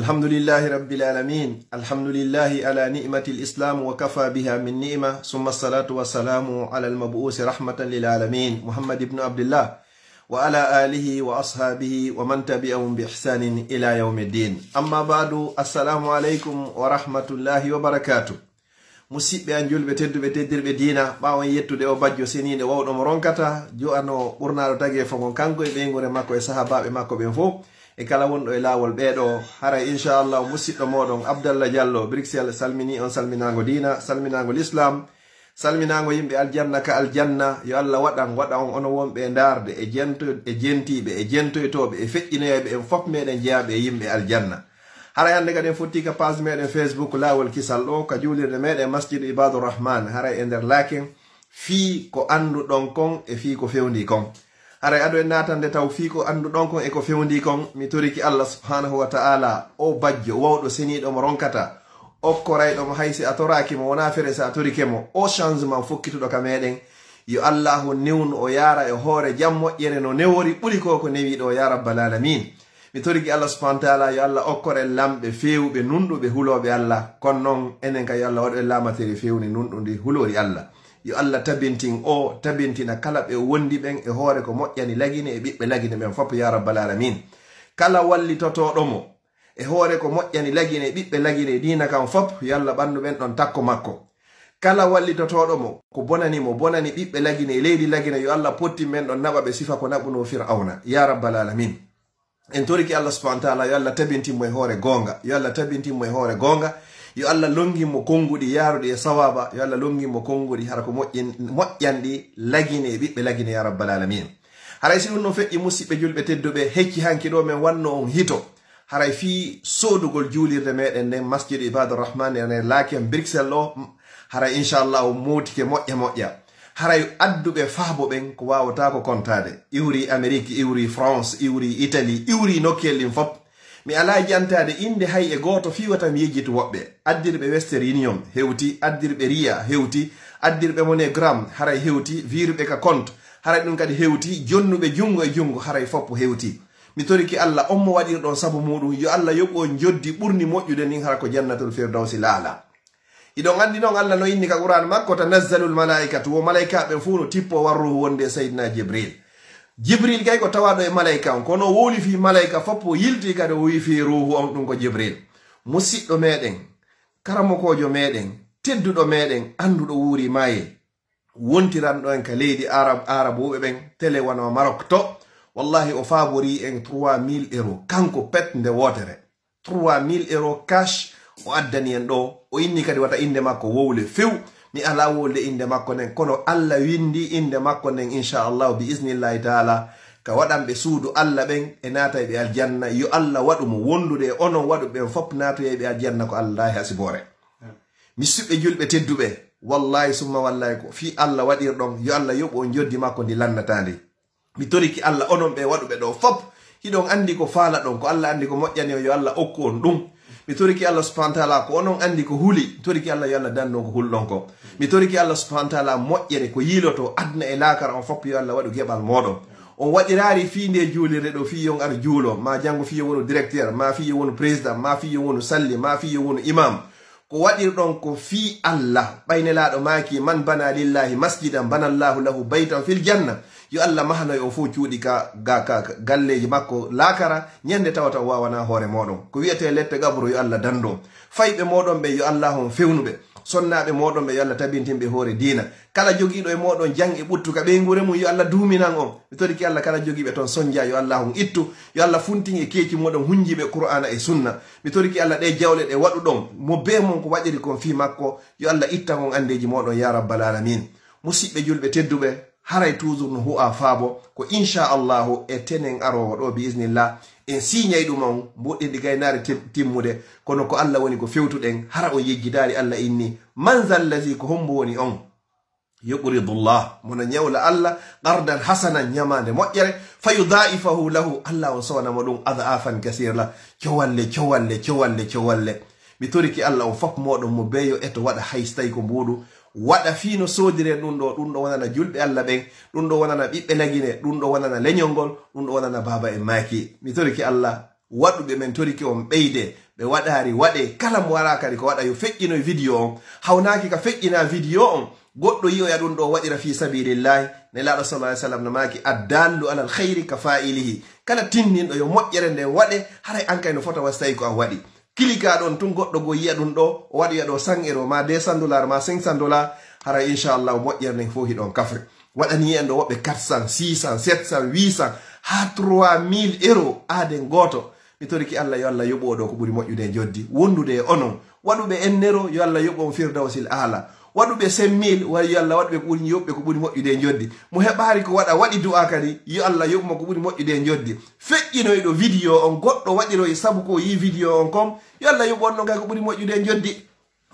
الحمد لله رب العالمين الحمد لله على نعمة الإسلام وكفى بها من نعمة ثم الصلاة والسلام على المبعوث رحمة للعالمين محمد بن عبد الله وعلى آله وأصحابه ومن تبعهم بإحسان إلى يوم الدين أما بعد السلام عليكم ورحمة الله وبركاته musidɓe an julɓe tedduɓe teddirɓe diina ɓawon yettude o bajjo seniinde wawɗomo ronkata jo ano ɓurnaɗo tagi e fagon kanko e ɓeygure makko e sahabaɓe makko ɓen fof e kala wonɗo e laawol ɓeeɗo hara inchallah musidɗo moɗon abdallah diallo brixel salmini on salminaango dina salminaango l'islam salminaango yimɓe aljanna ka aljanna yo allah waɗan waɗa on ono wonɓe e ndaarde e jento e jentiiɓe e jentoytooɓe e feƴƴinoyeɓe en fof meɗen jeyaɓe e yimɓe aljanna hara hannde kaden fottii ka page meɗen facebook laawol kisal ɗo ka juulirde meɗen masjidou ibadourrahmane haray e nder laakin fii ko annduɗon kon e fii ko fewndii kon aray aɗo en natande taw fii ko anndu ɗon kon e ko fewndi kon mi toriki allah subhanahu wa ta'ala o bajjo wawɗo seniiɗo mo ronkata okkorayɗo mo haysi a toraaki mo wona fere so a torike mo o changement fukkituɗo ka meɗen yo allahu newnu o yaara e hoore jam moƴƴere no newori ɓuri ko ko newiɗo ya rabbal alamin mi toriki allah subahanau taala yo allah okkore lamɓe fewɓe nunɗuɓe hulooɓe allah kono noon enen ka yo allah waɗo e lamatere fewni nunɗu ndi hulori allah yo allah tabintin o tabintina kala ɓe wondi ɓen e hoore ko moƴƴani lagine e ɓiɓɓe lagine ɓen fop ya rabbal alamin kala wallitotoɗo mo e hoore ko moƴƴani lagine e ɓiɓɓe lagine e dina kam fop yo allah ɓandu ɓen ɗon takko makko kala wallitotoɗo mo ko bonani mo bonani ɓiɓɓe lagine e leydi lagine yo allah pottin men ɗon naɓa ɓe sifa ko naɓuno firauna ya rabbal alamin en toriki allah subahana taala yo allah tabintimo e hoore goonga yo allah tabintimo e hoore goonga yo allah longinmo konnguɗi yaaruɗi e sawaba yo allah longinmo konnguɗi hara ko moƴƴanɗi lagine e ɓiɓɓe lagine ya rabbal alamin haray si ɗum noon feƴƴi musiɓɓe julɓe tedduɓe hecci hanki ɗo men wanno on hito haray fi soodugol juulirde meɗen nden masjidou ibadu rrahmane ene laaki en brixelle o haray inchallahu muutike moƴƴa moƴƴa haray adduɓe faabo ɓen ko wawatako kontade iwri amérique iwri france iwri italie iwri nokkiel ɗin fop mi ala jantade inde hay e goto fiwata mi yejjiti woɓɓe addirɓe western union hewti addirɓe riya hewti addirɓe mone gram haray hewti virɓe ka compte haray ɗum kadi hewti jonnuɓe junngo e junngo haray fop hewti mi toriki allah on mo waɗir ɗon saabu muɗum yo allah yoɓo joddi ɓurni moƴƴude nin hara ko jannatul firdawsi laala la. iɗo anndinon allah no inni ka qur'an makko ta nazzalul malaikatu wo malaikaɓe fuu no tippo warru wonde sayidna jibril jibril kay ko tawaɗo e malaika on kono wowli fi malaika foppo yilti kadi o wifi ruhu on ɗum ko jibril musiɗɗo meɗen karamokojo meɗen tedduɗo meɗen annduɗo wuuri mayel wontiranɗo en ka leydi arab arabuɓe ɓen tele wano marok to wallahi o favori en 3 mille euro kanko pet nde wotere 3 mille euro cache o addani en ɗo o inni kadi wata inde makko wowle few mi ala wolde inde makko nden kono allah windi inde makko nden inchallah bi isnillahi taala ka waɗanɓe suudu allah ɓen e natay e ɓe aljanna yo allah waɗum wondude e onon waɗu ɓen fop natoyey ɓe aljanna ko allahi hasibore mi suɓɓe julɓe tedduɓe wallahi summa wallahi ko fi allah waɗirɗon yo allah yoɓu on joddi makko ndi lannatandi mi toriki allah onon ɓe waɗuɓe ɗo fop hiɗon andi ko faala ɗon ko allah andi ko moƴƴani o yo allah okku on ɗum mi toriki allah subahanau taala ko onon andi ko huuli mi toriki allah yo allah danno ko hulɗon ko mi toriki allah subahanau taala moƴƴere ko yiiloto adna e laakara on foppo yo allah waɗu geɓal moɗon on waɗirari fiinde juulirde ɗo fi yon ara juulo ma janngo fi yo wonu directeur ma fi yo wonu président ma fi yo wonu salli ma fi yo wonu imam ko waɗirɗon ko fi allah ɓaynelaaɗo maaki man bana lillahi masjidan bana llahu lahu baytan fil janna yo allah mahanoy e o fuu cuuɗi ka gaka galleji makko laakara ñannde tawata o waawana hoore moɗon ko wiyete lette gaburo yo allah danndo fayɓe moɗon ɓe yo allahon fewnuɓe sonnaɓe moɗon ɓe yo allah tabintinɓe hoore dina kala jogiiɗo e moɗon jang e ɓuttuka ɓey ngure mum yo allah duminan on ɓe toriki allah kala jogiiɓe toon soñdia yo allah hon ittu yo allah funtin e keeci moɗon hunjiiɓe qur'ana e sunna ɓe toriki allah ɗe jawle ɗe waɗu ɗon mo bee mon ko waɗiri kon fi makko yo allah ittan on anndeji moɗon ya rabbal alamin musiɓɓe julɓe tedduɓe haray toujours no hu'a faabo ko inchallahu e tenen arowo ɗo biisnillah en siñay ɗumon mboɗɗindi gaynaare timmude kono ko allah woni ko fewtuɗen hara o yejjidaari allah inni manzal lazi ko hombo woni on yuridullah mono ñawla allah ɓardan hasana ñamande moƴƴere fa yudaifahu lahu allah o sownamo ɗum adaafan gasirla cowalle cowalle cowalle cowalle mi toriki allah o fop moɗon mo beyo eto waɗa hayso tawi ko mbuɗum waɗa fiino soodire ɗum ɗo ɗum ɗo wonana julɓe allah ɓen ɗum ɗo wonana ɓiɓɓe nagine ɗum ɗo wonana leñol ngol ɗum ɗo wonana baaba en maaki mi toriki allah waɗuɓe men toriki on ɓeyde ɓe waɗaari waɗe kala mo wara kadi ko waɗa yo feƴƴinoye vidiyo on hawnaaki ka feƴƴina vidiyo on goɗɗo yiyoya ɗum ɗo waɗira fi sabilillahi ne laaɗo sala ah sallam no maaki addallu alal hayri ka fa'ilihi kala tinninɗo yo moƴƴere nden waɗe haray an kay no fota wastayi ko an waɗi kilika ɗon tun goɗɗo go yiya ɗum ɗo o waɗi yaɗo san ero ma de san dollar ma cinq cent dollar hara inchallah o moƴƴere nden fo hiɗon kafre waɗani en ɗo woɓɓe quatre cent six cent sept cent huit cent ha trois mille euro aden goto mi toriki allah yo allah yoɓoɗo ko ɓuuri moƴƴude e joddi wondude e onon waɗuɓe en nero yo allah yoɓon firdawsil ala waɗuɓe cin mille wa yo allah waɗuɓe ko ɓuri yoɓɓe ko ɓuri moƴƴude e joddi mo heɓaari ko waɗa waɗi du'a kadi yo allah yoɓuma ko ɓuri moƴƴude e joddi feƴƴinoyɗo vidéo on goɗɗo waɗiroy sabu ko yi vidéo on kon yo allah yoɓuwonno kay ko ɓuri moƴƴude e joddi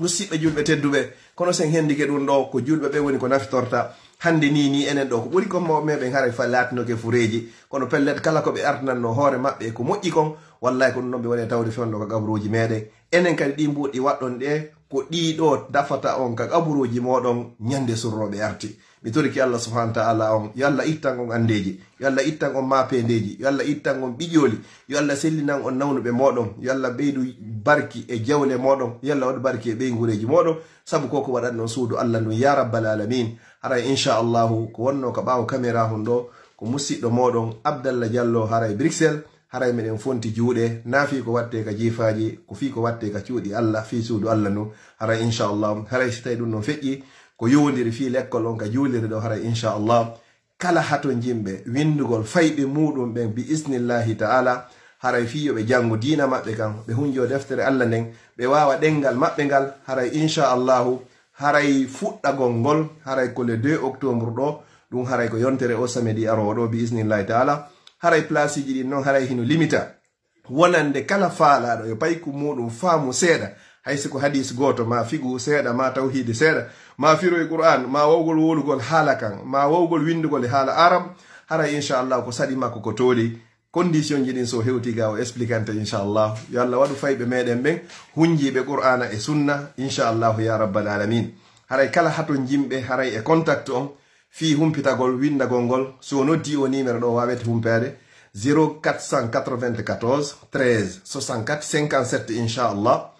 musiɓɓe julɓe tedduɓe kono sen henndike ɗum ɗo ko julɓe ɓe woni ko naftorta hande ni ni enen ɗo ko ɓuri kon mawɓe meɓen hara e fa latinoke fureji kono pellel kala ko ɓe artananno hoore maɓɓe ko moƴƴi kon wallay ko ɗumnon ɓe waɗe tawde fewno ko gabaruji meɗen enen kadi ɗi mbuɗɗi waɗɗon ɗe ko ɗiɗo dafata on ka gabaruji moɗon ñande surroɓe arti mi toriki allah subhana taala on um, yo allah ittangon andeji yo allah ittangon mapendeji yo allah ittangon on ɓiƴoli yo allah sellinan on nawnuɓe moɗon yo allah ɓeydu barki e jawle moɗon yo allah waɗa barki e ɓeygureji moɗon saabu ko ko waɗan ɗon suudu allah ndun ya rabbal alamin haray inchallahu ko wonno ko ɓaawo caméra hon ɗo ko musidɗo moɗon abdallah diallo haray bruxelles haray meɗen fonti juuɗe na fi ko watte ka jifaji ko fi ko watte ka cuuɗi allah fi suudu allah ndu haray inchallah haray so tawi ɗum non feƴƴi ko yowdiri fi l'école on ka juulire ɗo haray inchallah kala hato jimɓe windugol fayɓe muɗum ɓen bi isnillahi taala haray e fi yoɓe janngu dina maɓɓe kan ɓe hunjo deftere allah nden ɓe wawa ɗengal maɓɓe ngal haray inchallahu haray e fuɗɗagol ngol haray e ko le 2 octobre ɗo ɗum haray ko yontere o samedi arowo ɗo bi isnillahi taala haray place ji ɗin noon haray hino limita wonande kala faalaɗo yo payku muɗum faamu seeɗa haysiko hadis goto ma figu seeɗa ma tawhide seeɗa ma firo e qur'an ma wawgol wolugol haala kan ma wawgol windugol e haala aram hara inchallah ko saɗi makko ko tooli condition ji ɗin so hewti ga o explicante inchallahu yo allah waɗu fayɓe meɗen ɓen hunjiɓe qur'ana e sunna inchallahu ya rabbal alamin haray kala haton jimɓe haray e contact on fi humpitagol windagol ngol so noddi o numéro ɗo wawete humpede 0 494 13 64 57 inchallah 0 494 13 64 57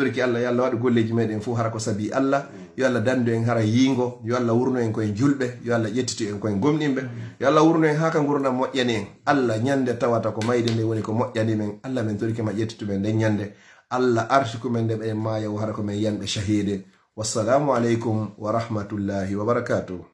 torki allah yo allah waɗi golleji meɗen fo hara ko sabi allah yo allah dandu en hara yiingo yo allah wurno en koyen julɓe yo allah ƴettitu en koyen gomɗinɓe yo allah wurno en haa ka gurna moƴƴani en allah ñande tawata ko mayde nde woni ko moƴƴani men allah min torki ma ƴettitu men nden ñande allah artikumen nde ɓeen maayaw hara ko men yanɓe shahide wassalamu aleykum wa rahmatullahi wa barakatuh